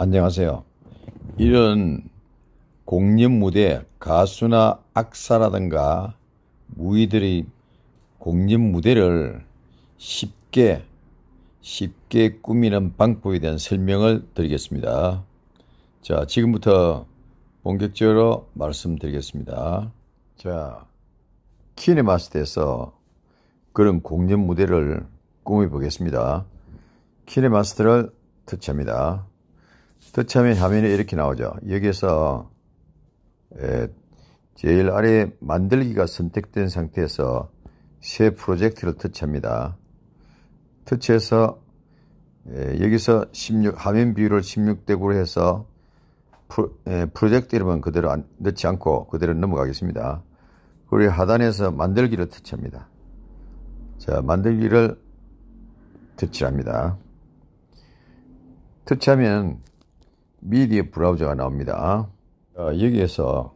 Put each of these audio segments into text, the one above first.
안녕하세요. 이런 공연 무대 가수나 악사라든가 무희들이 공연 무대를 쉽게 쉽게 꾸미는 방법에 대한 설명을 드리겠습니다. 자, 지금부터 본격적으로 말씀드리겠습니다. 자, 키네마스터에서 그런 공연 무대를 꾸며보겠습니다. 키네마스터를 터치합니다. 터치하면 화면이 이렇게 나오죠. 여기에서 예, 제일 아래 만들기가 선택된 상태에서 새 프로젝트를 터치합니다. 터치해서 예, 여기서 16 화면 비율을 16 대 9로 해서 프로, 예, 젝트 이름은 그대로 넣지 않고 그대로 넘어가겠습니다. 그리고 하단에서 만들기를 터치합니다. 자, 만들기를 터치합니다. 터치하면 미디어 브라우저가 나옵니다. 자, 여기에서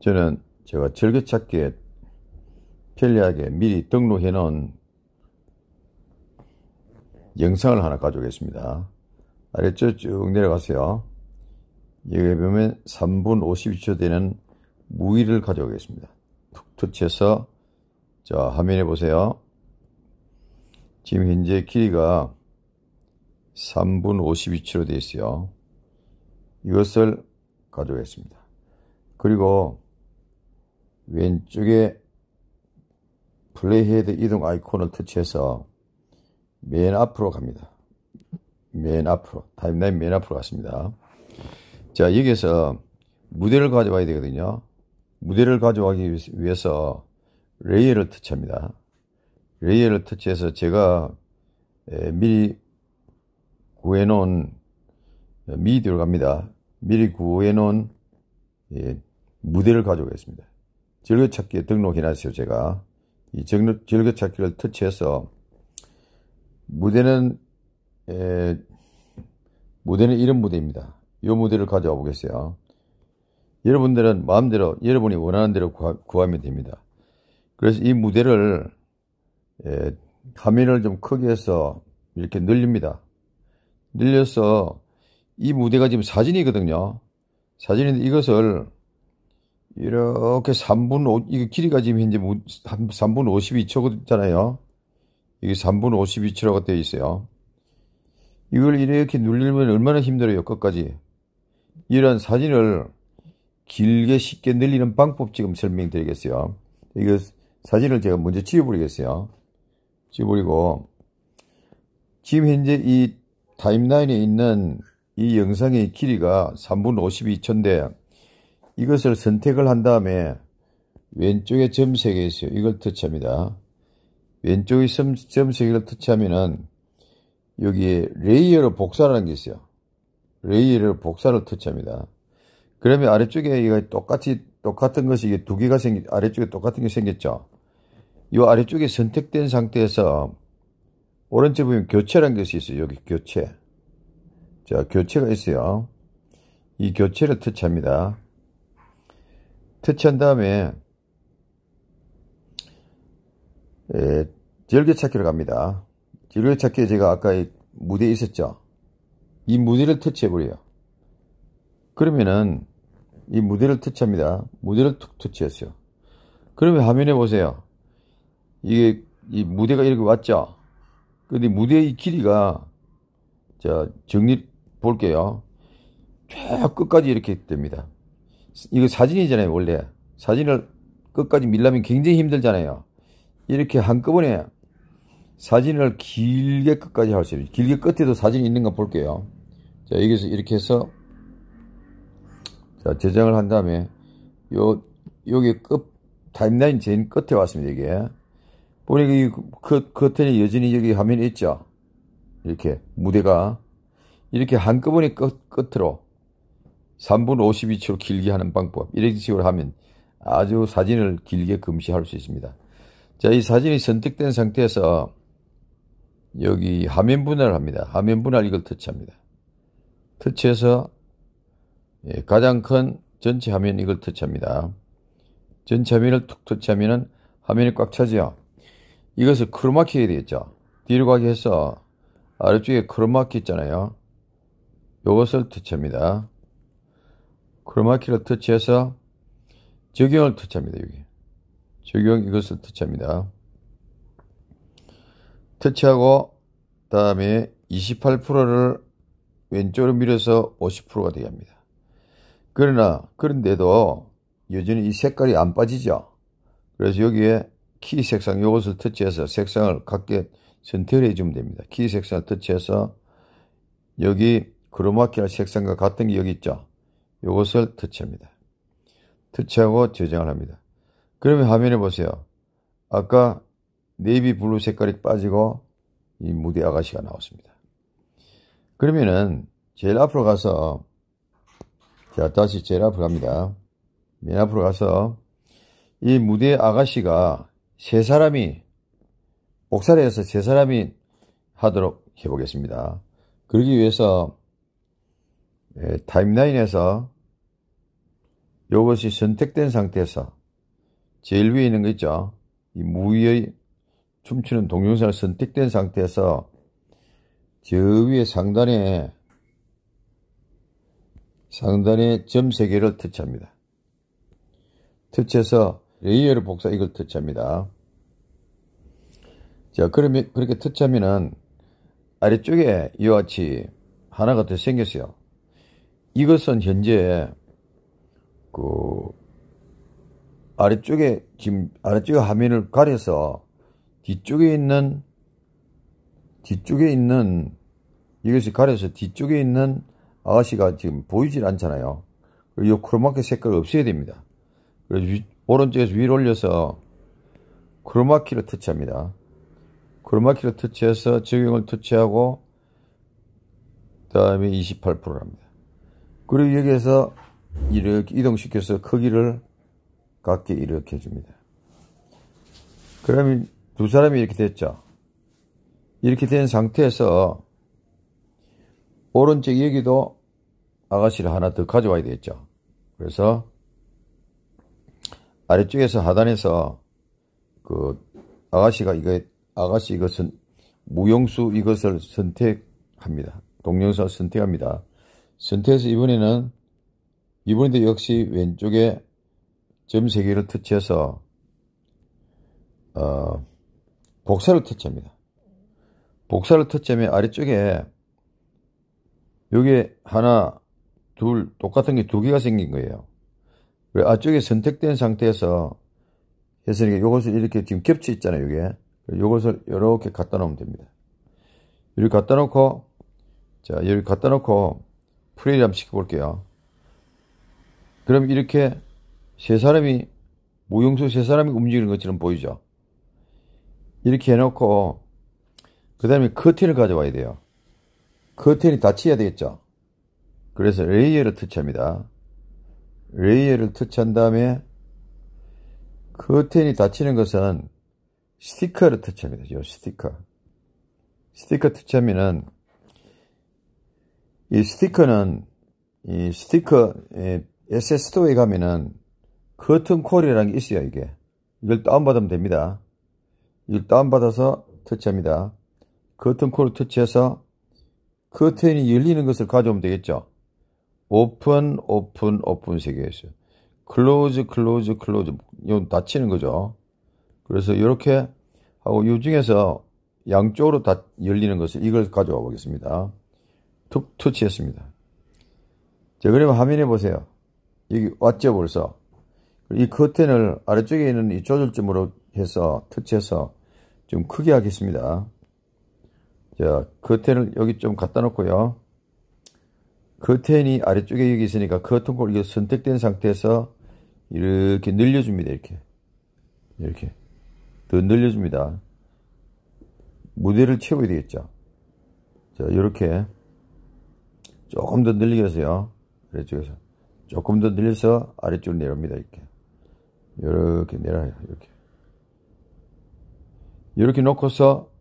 저는 제가 즐겨찾기에 편리하게 미리 등록해 놓은 영상을 하나 가져오겠습니다. 아래쪽 쭉 내려가세요. 예외 보면 3분 52초 되는 무의를 가져오겠습니다. 툭 터치해서 자 화면에 보세요. 지금 현재 길이가 3분 52초로 되어 있어요. 이것을 가져오겠습니다. 그리고 왼쪽에 플레이헤드 이동 아이콘을 터치해서 맨 앞으로 갑니다. 맨 앞으로 타임라인 맨 앞으로 갔습니다. 자, 여기에서 무대를 가져와야 되거든요. 무대를 가져가기 위해서 레이어를 터치합니다. 레이어를 터치해서 제가 미리 구해놓은 미리 들어갑니다. 미리 구해놓은 예, 무대를 가져오겠습니다. 즐겨찾기에 등록해놨어요. 제가 이 즐겨찾기를 터치해서 무대는 에, 무대는 이런 무대입니다. 이 모델을 가져와 보겠어요. 여러분들은 마음대로 여러분이 원하는 대로 구하, 면 됩니다. 그래서 이 무대를 예, 화면을 좀 크게 해서 이렇게 늘립니다. 늘려서 이 무대가 지금 사진이거든요. 사진인데 이것을 이렇게 3분 5, 이거 길이가 지금 현재 3분 52초잖아요. 이게 3분 52초라고 되어 있어요. 이걸 이렇게 눌리면 얼마나 힘들어요, 끝까지. 이런 사진을 길게 쉽게 늘리는 방법 지금 설명드리겠어요. 이거 사진을 제가 먼저 지워버리겠어요. 지워버리고 지금 현재 이 타임라인에 있는 이 영상의 길이가 3분 52초인데 이것을 선택을 한 다음에 왼쪽에 점색이 있어요. 이걸 터치합니다. 왼쪽에 점색을 터치하면은 여기에 레이어로 복사라는 게 있어요. 레이를 복사를 터치합니다. 그러면 아래쪽에 이거 똑같이 똑같은 것이 이게 두 개가 생기 아래쪽에 똑같은 게 생겼죠. 이 아래쪽에 선택된 상태에서 오른쪽에 보면 교체라는 것이 있어요. 여기 교체. 자, 교체가 있어요. 이 교체를 터치합니다. 터치한 다음에 예, 절개찾기로 갑니다. 절개찾기에 제가 아까 무대에 있었죠. 이 무대를 터치해버려요. 그러면은 이 무대를 터치합니다. 무대를 툭 터치했어요. 그러면 화면에 보세요. 이게 이 무대가 이렇게 왔죠. 근데 무대의 길이가 자 정리 볼게요. 쭉 끝까지 이렇게 됩니다. 이거 사진이잖아요 원래 사진을 끝까지 밀라면 굉장히 힘들잖아요. 이렇게 한꺼번에 사진을 길게 끝까지 할 수 있어요. 길게 끝에도 사진이 있는 거 볼게요. 자, 여기서 이렇게 해서 자, 저장을 한 다음에 요 여기 끝 타임라인 제일 끝에 왔습니다, 이게. 보니까 그, 그 커튼이 여전히 여기 화면에 있죠. 이렇게 무대가 이렇게 한꺼번에 끝, 끝으로 3분 52초로 길게 하는 방법 이런 식으로 하면 아주 사진을 길게 금시할 수 있습니다. 자, 이 사진이 선택된 상태에서 여기 화면 분할을 합니다. 화면 분할 이걸 터치합니다. 터치해서 예, 가장 큰 전체 화면 이걸 터치합니다. 전체 화면을 툭 터치하면은 화면이 꽉 차지요. 이것을 크로마키에 되겠죠. 뒤로 가게 해서 아래쪽에 크로마키 있잖아요. 이것을 터치합니다. 크로마키를 터치해서 적용을 터치합니다. 여기 적용 이것을 터치합니다. 터치하고 그 다음에 28%를 왼쪽으로 밀어서 50%가 되게 합니다. 그러나 그런데도 여전히 이 색깔이 안 빠지죠. 그래서 여기에 키 색상 이것을 터치해서 색상을 각게 선택해 을 주면 됩니다. 키 색상을 터치해서 여기 크로마키라 색상과 같은 게 여기 있죠. 이것을 터치합니다. 터치하고 저장을 합니다. 그러면 화면을 보세요. 아까 네이비 블루 색깔이 빠지고 이 무대 아가씨가 나왔습니다. 그러면은 제일 앞으로 가서 자 다시 제일 앞으로 갑니다. 맨 앞으로 가서 이 무대 아가씨가 세 사람이 옥살에서세 사람이 하도록 해보겠습니다. 그러기 위해서 예, 타임라인에서 이것이 선택된 상태에서 제일 위에 있는 거 있죠. 이무위의 춤추는 동영상을 선택된 상태에서 저 위에 상단에 상단에 점 3개를 터치합니다. 터치해서 레이어를 복사 이걸 터치합니다. 자 그러면 그렇게 터치하면은 아래쪽에 이와 같이 하나가 더 생겼어요. 이것은 현재 그 아래쪽에 지금 아래쪽 화면을 가려서 뒤쪽에 있는 뒤쪽에 있는 이것이 가려서 뒤쪽에 있는 아가씨가 지금 보이질 않잖아요. 그리고 이 크로마키 색깔을 없애야 됩니다. 그래서 위, 오른쪽에서 위로 올려서 크로마키를 터치합니다. 크로마키를 터치해서 적용을 터치하고 그 다음에 28%를 합니다. 그리고 여기에서 이렇게 이동시켜서 크기를 각기 이렇게 해줍니다. 그러면 두 사람이 이렇게 됐죠. 이렇게 된 상태에서 오른쪽 여기도 아가씨를 하나 더 가져와야 되겠죠. 그래서 아래쪽에서 하단에서 그 아가씨가 이거 아가씨 이것은 무용수 이것을 선택합니다. 동영상 선택합니다. 선택해서 이번에는 이번에도 역시 왼쪽에 점 세 개를 터치해서 어, 복사를 터치합니다. 복사를 터치하면 아래쪽에 여기 에 하나, 둘, 똑같은 게 두 개가 생긴 거예요. 아쪽에 선택된 상태에서 해서 이것을 이렇게 지금 겹쳐 있잖아요, 이게. 이것을 이렇게 갖다 놓으면 됩니다. 여기 갖다 놓고, 자, 여기 갖다 놓고 프레일를 한번 시켜볼게요. 그럼 이렇게 세 사람이, 모형수 세 사람이 움직이는 것처럼 보이죠? 이렇게 해놓고 그 다음에 커튼을 가져와야 돼요. 커튼이 닫혀야 되겠죠. 그래서 레이어를 터치합니다. 레이어를 터치한 다음에 커튼이 닫히는 것은 스티커를 터치합니다. 요 스티커. 스티커 터치하면은 이 스티커는 이 스티커 에세 예, 스토에 가면은 커튼 콜이라는 게 있어요. 이게 이걸 다운받으면 됩니다. 이걸 다운받아서 터치합니다. 커튼콜을 터치해서 커튼이 그 열리는 것을 가져오면 되겠죠. 오픈, 오픈, 오픈 세개에서 클로즈, 클로즈, 클로즈. 이건 닫히는 거죠. 그래서 이렇게 하고 이 중에서 양쪽으로 다 열리는 것을 이걸 가져와 보겠습니다. 툭 터치했습니다. 자, 그러면 화면에 보세요. 여기 왔죠, 벌써. 이 커튼을 아래쪽에 있는 이 조절점으로 해서 터치해서 좀 크게 하겠습니다. 자, 커튼을 여기 좀 갖다 놓고요. 커튼이 아래쪽에 여기 있으니까 커튼콜 이게 선택된 상태에서 이렇게 늘려줍니다. 이렇게. 이렇게. 더 늘려줍니다. 무대를 채워야 되겠죠. 자, 이렇게 조금 더 늘리겠어요. 아래쪽에서. 조금 더 늘려서 아래쪽으로 내려옵니다. 이렇게. 이렇게 내려요. 이렇게. 이렇게 놓고서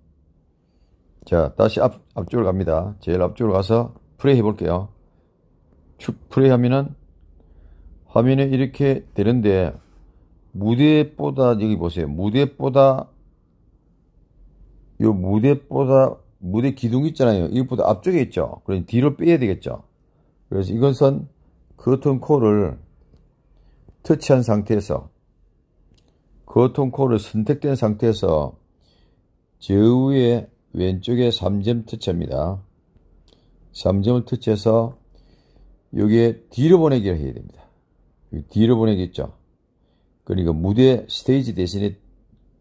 자, 다시 앞, 앞쪽으로 갑니다. 제일 앞쪽으로 가서 플레이 해볼게요. 축 플레이 하면은 화면에 이렇게 되는데 무대보다 여기 보세요. 무대보다 요 무대보다 무대 기둥 있잖아요. 이것보다 앞쪽에 있죠. 그러니 뒤로 빼야 되겠죠. 그래서 이것은 거톤 코를 터치한 상태에서 거톤 코를 선택된 상태에서 저 위에 왼쪽에 3점 터치합니다. 3점을 터치해서 여기에 뒤로 보내기를 해야 됩니다. 뒤로 보내겠죠. 그러니까 무대 스테이지 대신에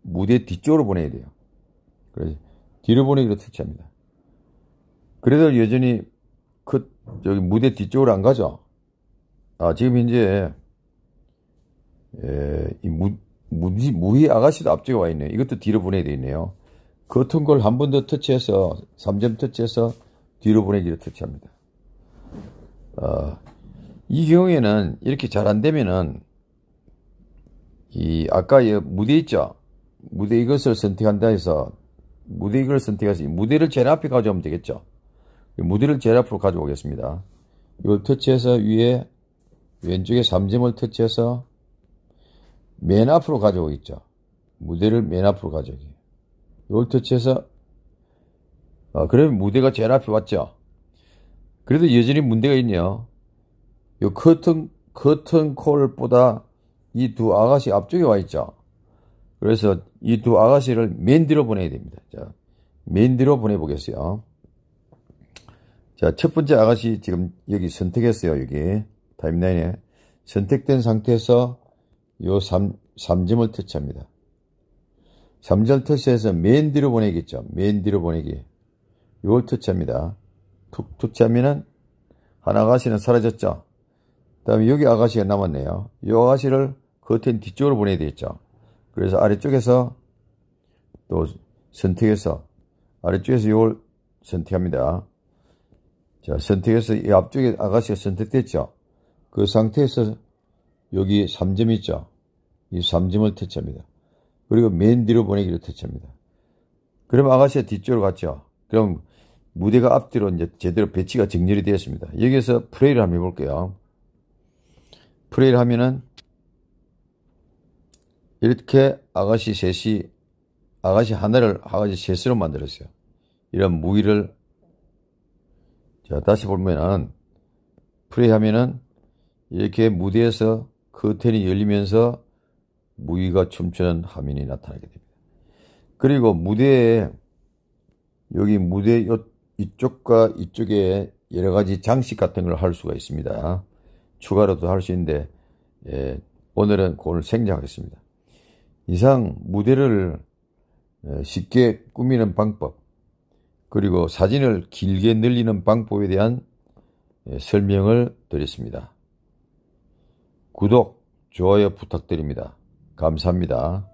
무대 뒤쪽으로 보내야 돼요. 그래서 뒤로 보내기로 터치합니다. 그래도 여전히 그 저기 무대 뒤쪽으로 안 가죠. 아 지금 현재 예, 이 무, 무희 아가씨도 앞쪽에 와 있네요. 이것도 뒤로 보내야 되겠네요. 같은 걸 한 번 더 터치해서 3점 터치해서 뒤로 보내기로 터치합니다. 어, 이 경우에는 이렇게 잘 안 되면은 이 아까 무대 있죠. 무대 이것을 선택한다 해서 무대 이걸 선택해서 무대를 제일 앞에 가져오면 되겠죠. 무대를 제일 앞으로 가져오겠습니다. 이걸 터치해서 위에 왼쪽에 3점을 터치해서 맨 앞으로 가져오겠죠. 무대를 맨 앞으로 가져오기. 이걸 터치해서 아, 그러면 무대가 제일 앞에 왔죠. 그래도 여전히 문제가 있네요. 요 커튼 커튼 콜보다 이 두 아가씨 앞쪽에 와 있죠. 그래서 이 두 아가씨를 맨 뒤로 보내야 됩니다. 자, 맨 뒤로 보내보겠어요. 자, 첫 번째 아가씨 지금 여기 선택했어요. 여기 타임라인에 선택된 상태에서 요 3, 3점을 터치합니다. 점잘 터치해서 맨 뒤로 보내기 죠맨 뒤로 보내기. 이걸 터치합니다. 툭 터치하면은 하나 아가씨는 사라졌죠. 그 다음에 여기 아가씨가 남았네요. 이 아가씨를 겉엔 뒤쪽으로 보내야 되겠죠. 그래서 아래쪽에서 또 선택해서 아래쪽에서 이걸 선택합니다. 자, 선택해서 이 앞쪽에 아가씨가 선택됐죠. 그 상태에서 여기 3점 있죠. 이 3점을 터치합니다. 그리고 맨 뒤로 보내기로 대처합니다. 그럼 아가씨가 뒤쪽으로 갔죠. 그럼 무대가 앞뒤로 이제 제대로 배치가 정렬이 되었습니다. 여기에서 플레이를 한번 해볼게요. 플레이를 하면은 이렇게 아가씨 셋이 아가씨 하나를 아가씨 셋으로 만들었어요. 이런 무기를 자 다시 보면은 플레이 하면은 이렇게 무대에서 커튼이 열리면서 무기가 춤추는 화면이 나타나게 됩니다. 그리고 무대에 여기 무대 이쪽과 이쪽에 여러 가지 장식 같은 걸 할 수가 있습니다. 추가로도 할 수 있는데 예, 오늘은 그걸 생략하겠습니다. 이상 무대를 어, 쉽게 꾸미는 방법 그리고 사진을 길게 늘리는 방법에 대한 예, 설명을 드렸습니다. 구독, 좋아요 부탁드립니다. 감사합니다.